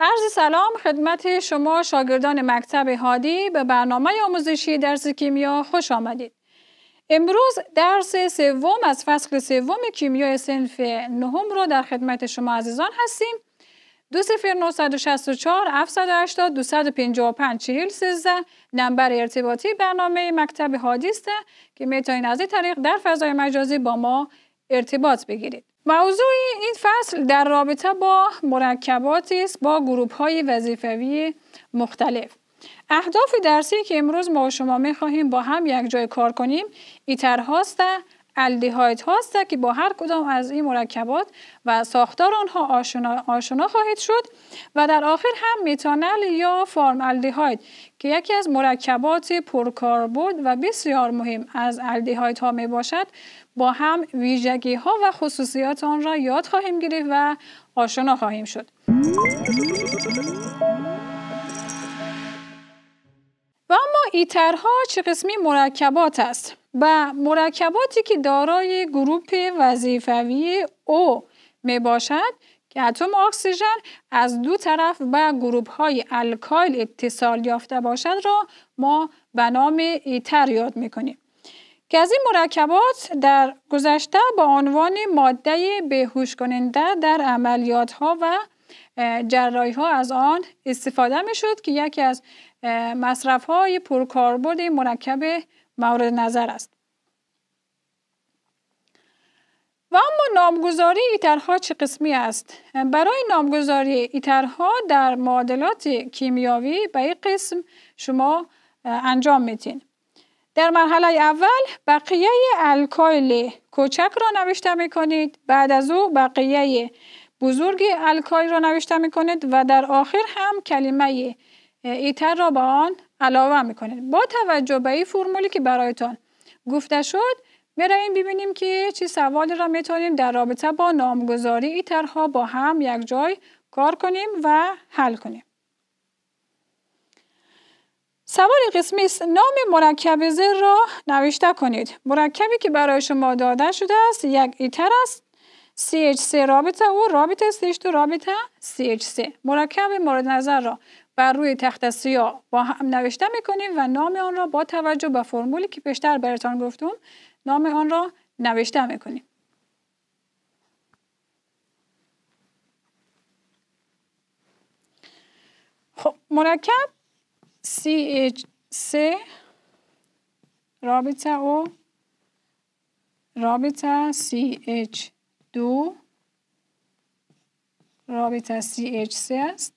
عرض سلام خدمت شما شاگردان مکتب هادی به برنامه آموزشی درس کیمیا خوش آمدید. امروز درس سوم از فصل سوم کیمیا سنف نهم رو در خدمت شما عزیزان هستیم. دو سفر 780 255 40 13 نمبر ارتباطی برنامه مکتب هادی است که میتونید از این طریق در فضای مجازی با ما ارتباط بگیرید. موضوع این فصل در رابطه با مرکبات است با گروپ های وظیفوی مختلف اهداف درسی که امروز ما شما می خواهیم با هم یک جای کار کنیم ایتر الدیهایت هاست که با هر کدام از این مرکبات و ساختار آنها آشنا, آشنا خواهید شد و در آخر هم میتانل یا فارم الدیهایت که یکی از مرکبات پرکاربرد و بسیار مهم از الدیهایت ها می باشد با هم ویژگی ها و خصوصیات آن را یاد خواهیم گرفت و آشنا خواهیم شد. ایترها چه قسمی مرکبات است و مرکباتی که دارای گروپ وظیفوی او می باشد که اتم اکسیژن از دو طرف به گروپ های الکایل اتصال یافته باشد را ما به نام ایتر یاد میکنیم که از این مرکبات در گذشته با عنوان ماده بهوش کننده در عملیات ها و جرایی ها از آن استفاده می شد که یکی از مصرف های پرکاربرد مرکب مورد نظر است. و اما نامگذاری ایترها چه قسمی است؟ برای نامگذاری ایترها در معادلات کیمیاوی به این قسم شما انجام میتین. در مرحله اول بقیه الکایل کوچک را نوشته کنید بعد از او بقیه بزرگ الکای را نوشته می و در آخر هم کلمه ایتر را به آن علاوه می با توجه به این فرمولی که برایتان گفته شد این ببینیم که چه سوالی را میتونیم در رابطه با نامگذاری ایترها با هم یک جای کار کنیم و حل کنیم. سوال قسمی است نام مرکب زر را نوشته کنید مرکبی که برای شما داده شده است یک ایتر است CH3 رابطه و رابطه CH2 رابطه CH3 مرکب مورد نظر را بر روی تخت سیاه با هم نوشته میکنیم و نام آن را با توجه به فرمولی که پیشتر برتان گفتم نام آن را نوشته میکنیم خب مرکب CH3 رابطه و رابطه CH دو رابطه اصلی H3 است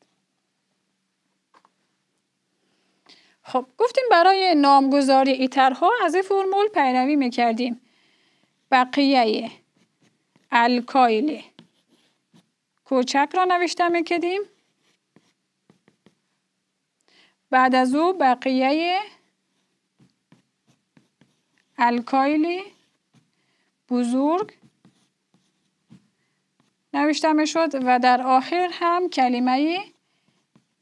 خب گفتیم برای نامگذاری ایترها از این فرمول پیروی میکردیم بقیه الکایل کوچک را نوشته میکردیم بعد از او بقیه الکایل بزرگ می شد و در آخر هم کلمه ای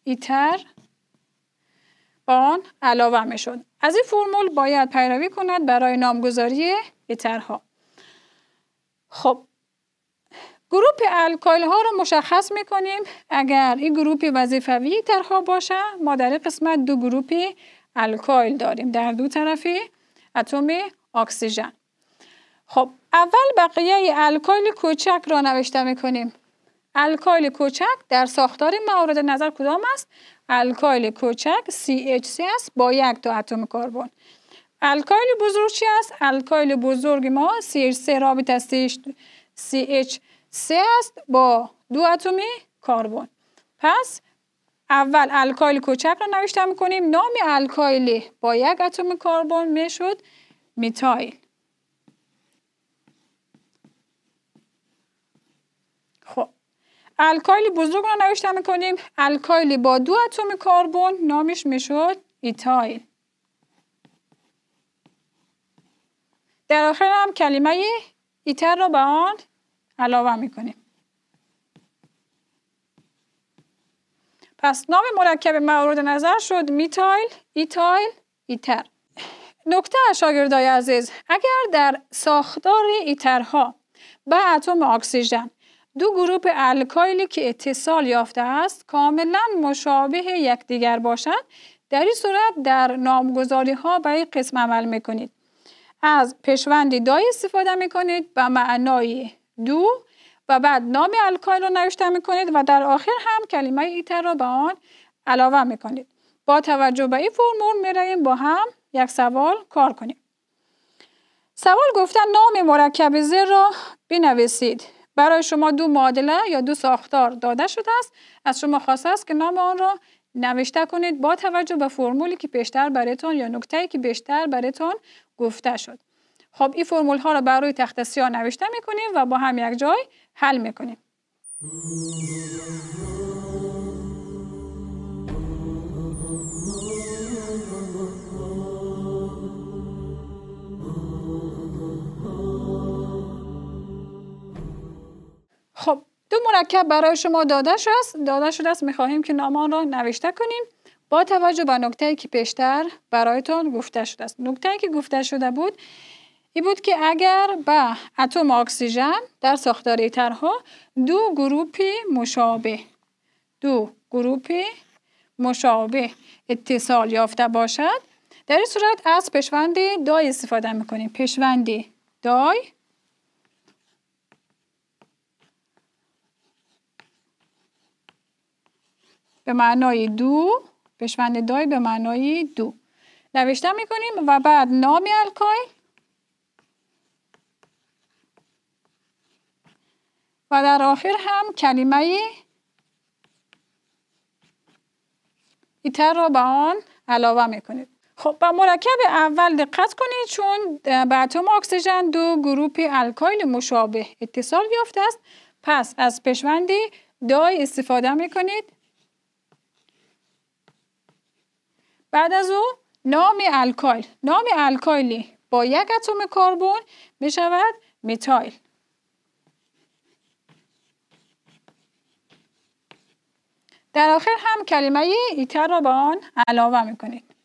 ایتر آن علاوه می شد. از این فرمول باید پیروی کند برای نامگذاری ایترها. خب گروپ الکایل ها رو مشخص می کنیم. اگر این گروپ وظیفوی ایترها باشه ما در قسمت دو گروپ الکایل داریم در دو طرفی اتم اکسیژن خب اول بقیه الکایل کوچک را نوشته میکنیم الکایل کوچک در ساختار مورد نظر کدام است الکایل کوچک CHC است با یک دو اتم کربن الکایل بزرگ چی است الکایل بزرگ ما CH3 رابطه CH3 است با دو اتم کربن پس اول الکایل کوچک را نوشته میکنیم نام الکایل با یک اتم کربن میشد میتایل خب الکایل بزرگ رو نوشته میکنیم الکایلی با دو اتم کربن نامش میشد ایتایل در آخر هم کلمه ایتر رو به آن علاوه میکنیم پس نام مرکب مورد نظر شد میتایل ایتایل ایتر نکته شاگردای عزیز اگر در ساختار ایترها به اتم اکسیژن دو گروه الکایلی که اتصال یافته است کاملا مشابه یکدیگر باشند در این صورت در نامگذاری ها به این قسم عمل میکنید از پشوند دای استفاده میکنید به معنای دو و بعد نام الکایل رو نوشته میکنید و در آخر هم کلمه ایتر را به آن علاوه میکنید با توجه به این فرمول میرویم با هم یک سوال کار کنیم سوال گفتن نام مرکب زیر را بنویسید برای شما دو معادله یا دو ساختار داده شده است از شما خواسته است که نام آن را نوشته کنید با توجه به فرمولی که بیشتر برایتان یا نکته‌ای که بیشتر برایتان گفته شد خب این فرمول ها را بر روی تخت سیاه نوشته میکنیم و با هم یک جای حل میکنیم دو مرکب برای شما داده شده است داده شده است میخواهیم که نامان را نوشته کنیم با توجه به نکته که پیشتر برایتان گفته شده است نکته که گفته شده بود این بود که اگر به اتم اکسیژن در ساختار ترها دو گروپ مشابه دو گروپ مشابه اتصال یافته باشد در این صورت از پیشوند دای استفاده میکنیم پیشوند دای به معنای دو پشوند دای به معنای دو نوشته میکنیم و بعد نام الکایل و در آخر هم کلمه ایتر را به آن علاوه میکنید خب به مرکب اول دقت کنید چون به اتم اکسیژن دو گروپ الکایل مشابه اتصال یافته است پس از پشوندی دای استفاده میکنید بعد از او نام الکایل نام الکایلی با یک اتم کربن می شود میتایل. در آخر هم کلمه ایتر را به آن علاوه می کنید.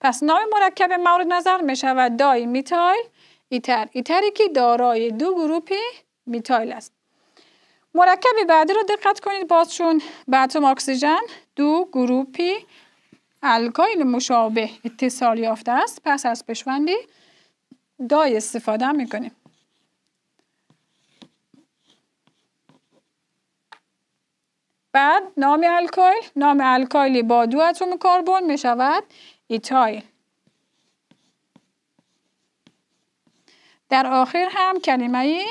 پس نام مرکب مورد نظر می شود دای میتایل ایتر ایتری که دارای دو گروپی میتایل است مرکب بعدی رو دقت کنید بازشون چون باتوم اکسیژن دو گروپی الکایل مشابه اتصال یافته است پس از پشوندی دای استفاده میکنیم بعد نام الکایل نام الکایلی با دو اتم کربن میشود شود ایتایل در آخر هم کلمه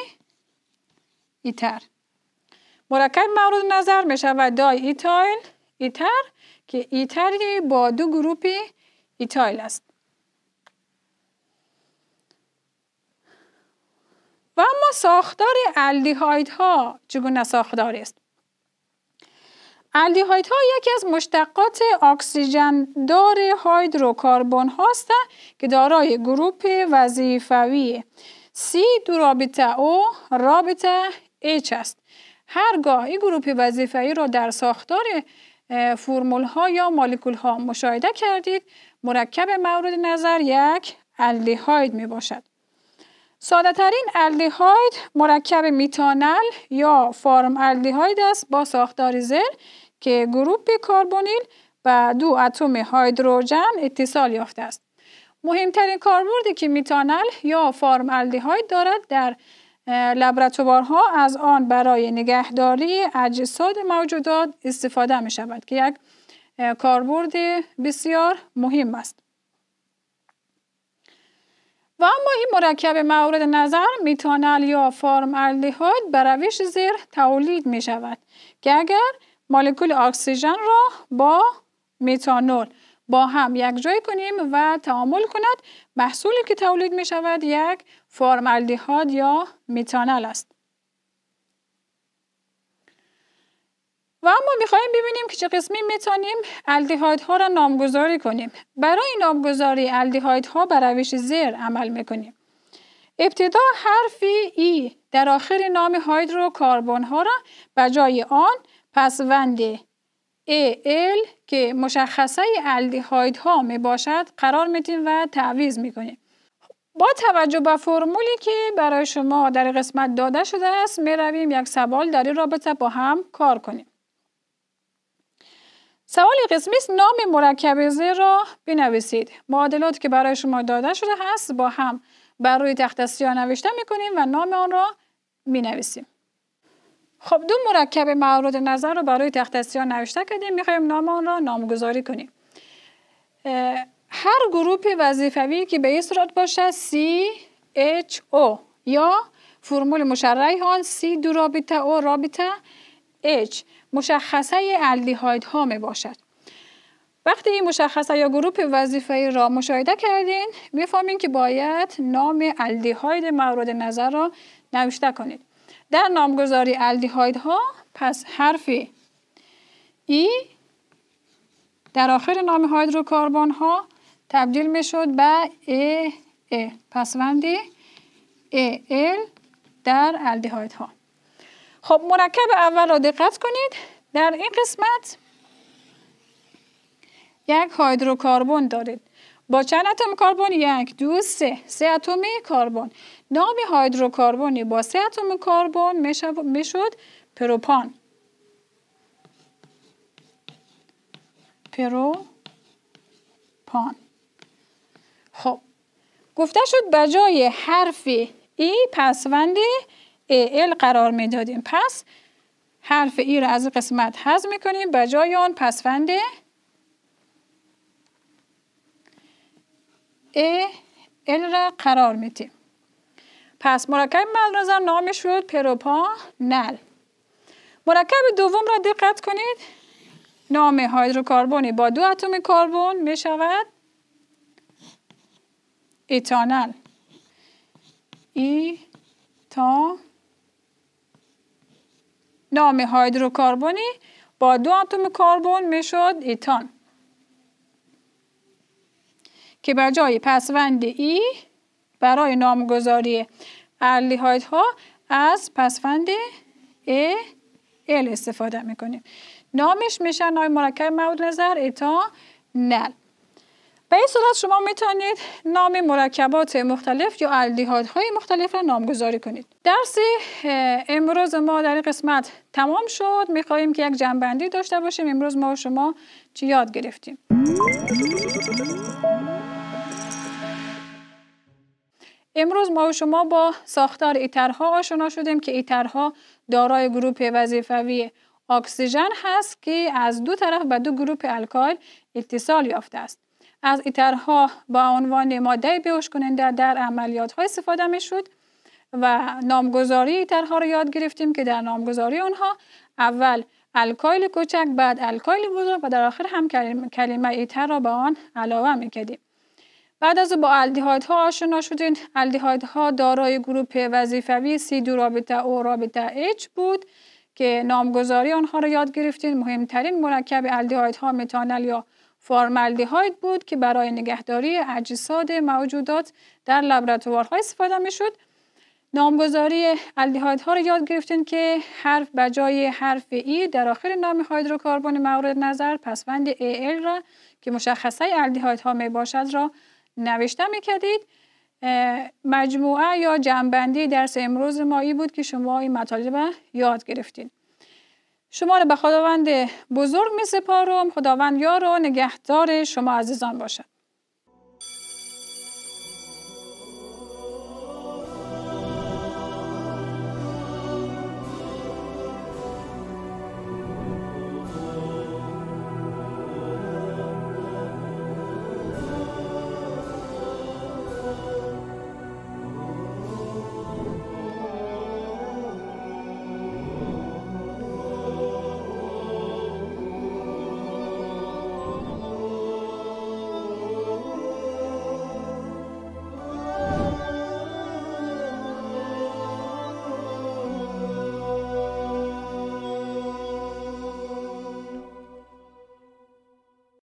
ایتر مرکب مورد نظر می شود دای ایتایل ایتر که ایتر با دو گروپ ایتایل است و اما ساختار الدیهاید ها چگونه ساختاری است الدیهاید ها یکی از مشتقات اکسیژن دار هایدروکاربن هاست که دارای گروپ وظیفوی سی دو رابطه او رابطه H است هرگاه این گروپ وظیفه‌ای را در ساختار فرمول ها یا مالکول ها مشاهده کردید مرکب مورد نظر یک الدیهاید می باشد ساده ترین الدیهاید مرکب میتانل یا فارم الدیهاید است با ساختار زر که گروپ کاربونیل و دو اتم هیدروژن اتصال یافته است مهمترین کاربردی که میتانل یا فارم الدیهاید دارد در لابراتوارها از آن برای نگهداری اجساد موجودات استفاده می شود که یک کاربرد بسیار مهم است و اما این مرکب مورد نظر میتانل یا فارم الدهید به روش زیر تولید می شود که اگر مولکول اکسیژن را با میتانول با هم یک جای کنیم و تعامل کند محصولی که تولید می شود یک فرمالدهید یا میتانل است و اما میخواهیم ببینیم که چه قسمی میتانیم الدیهاید ها را نامگذاری کنیم برای نامگذاری الدیهاید ها بر روش زیر عمل میکنیم ابتدا حرفی ای در آخر نام کاربون ها را به جای آن پسوند ال که مشخصه الدیهاید ها می باشد قرار میدیم و تعویض میکنیم با توجه به فرمولی که برای شما در قسمت داده شده است می رویم یک سوال در این رابطه با هم کار کنیم سوال قسمی نام مرکب زیر را بنویسید معادلات که برای شما داده شده است با هم بر روی تخت سیاه نوشته کنیم و نام آن را مینویسیم خب دو مرکب معروض نظر رو برای ها نوشته کردیم میخوایم نام آن را نامگذاری کنیم هر گروپ وظیفوی که به این صورت باشد او یا فرمول مشرعی آن C دو رابطه O رابطه H مشخصه الدیهاید ها می باشد وقتی این مشخصه یا گروپ وظیفه را مشاهده کردین میفهمین که باید نام الدیهاید مورد نظر را نوشته کنید در نامگذاری الدیهاید ها پس حرف ای در آخر نام هایدروکاربن ها تبدیل می شد به ا ا پسوند ا ال در الدیهاید ها خب مرکب اول را دقت کنید در این قسمت یک هایدروکاربون دارید با چند اتم کربن یک دو سه سه اتم کربن نام هیدروکربنی با سه اتم کربن میشد پروپان پروپان خب گفته شد به جای حرف ای پسوند ال قرار میدادیم پس حرف ای را از قسمت حذف میکنیم به جای آن پسوند ا را قرار میدیم پس مرکب مدرزم نامی شد نل. مرکب دوم را دقت کنید نام هایدروکاربونی با دو اتم کاربون می شود ایتانل ای تا نام هایدروکاربونی با دو اتم کربن شود ایتان که بر جای پسوند ای برای نامگذاری هایت ها از پسوند ا استفاده میکنیم نامش میشه نام مرکب مورد نظر اتا نل به این صورت شما میتونید نام مرکبات مختلف یا های مختلف را نامگذاری کنید. درس امروز ما در قسمت تمام شد. میخواهیم که یک جنبندی داشته باشیم. امروز ما شما چی یاد گرفتیم؟ امروز ما و شما با ساختار ایترها آشنا شدیم که ایترها دارای گروپ وظیفوی اکسیژن هست که از دو طرف به دو گروپ الکایل اتصال یافته است از ایترها با عنوان ماده بیوش کننده در عملیات های استفاده می شود و نامگذاری ایترها را یاد گرفتیم که در نامگذاری آنها اول الکایل کوچک بعد الکایل بزرگ و در آخر هم کلمه ایتر را به آن علاوه می کردیم بعد از با ها آشنا الدیهاید ها دارای گروپ وظیفوی سی دو رابطه او رابطه H بود که نامگذاری آنها را یاد گرفتین مهمترین مرکب ها متانل یا فارمالدیهاید بود که برای نگهداری اجساد موجودات در لابراتوارها استفاده می شد. نامگذاری ها را یاد گرفتین که حرف بجای حرف ای در آخر نام هایدروکاربن مورد نظر پسوند ال را که مشخصه ها می باشد را نوشته میکردید مجموعه یا جنبندی درس امروز ما ای بود که شما این مطالب یاد گرفتید شما رو به خداوند بزرگ می سپارم خداوند یار و نگهدار شما عزیزان باشد